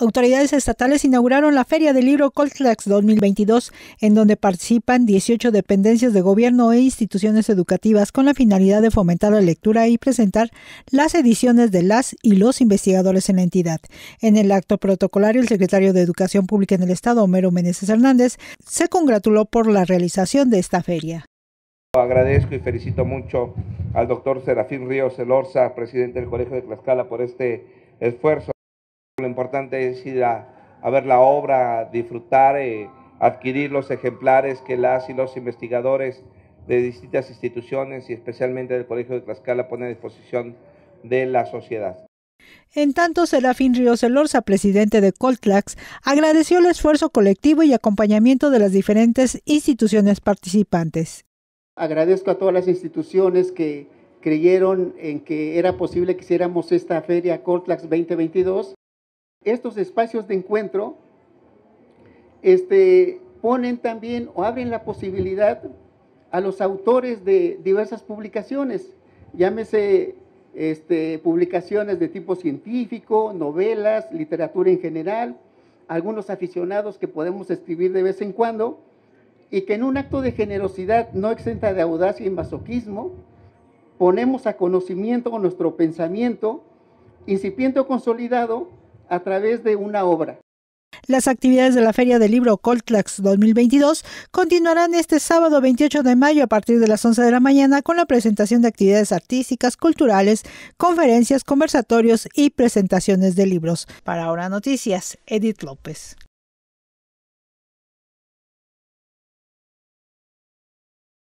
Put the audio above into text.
Autoridades estatales inauguraron la Feria del Libro Coltlax 2022, en donde participan 18 dependencias de gobierno e instituciones educativas con la finalidad de fomentar la lectura y presentar las ediciones de las y los investigadores en la entidad. En el acto protocolario, el secretario de Educación Pública en el Estado, Homero Meneses Hernández, se congratuló por la realización de esta feria. Agradezco y felicito mucho al doctor Serafín Ríos Elorza, presidente del Colegio de Tlaxcala, por este esfuerzo importante es ir a, ver la obra, disfrutar, eh, adquirir los ejemplares que las y los investigadores de distintas instituciones y especialmente del Colegio de Tlaxcala ponen a disposición de la sociedad. En tanto, Serafín Ríos Elorza, presidente de Coltlax, agradeció el esfuerzo colectivo y acompañamiento de las diferentes instituciones participantes. Agradezco a todas las instituciones que creyeron en que era posible que hiciéramos esta feria Coltlax 2022 estos espacios de encuentro este, ponen también o abren la posibilidad a los autores de diversas publicaciones, llámese este, publicaciones de tipo científico, novelas, literatura en general, algunos aficionados que podemos escribir de vez en cuando, y que en un acto de generosidad no exenta de audacia y masoquismo, ponemos a conocimiento nuestro pensamiento, incipiente o consolidado, a través de una obra. Las actividades de la Feria del Libro Coltlax 2022 continuarán este sábado 28 de mayo a partir de las 11 de la mañana con la presentación de actividades artísticas, culturales, conferencias, conversatorios y presentaciones de libros. Para Ahora Noticias, Edith López.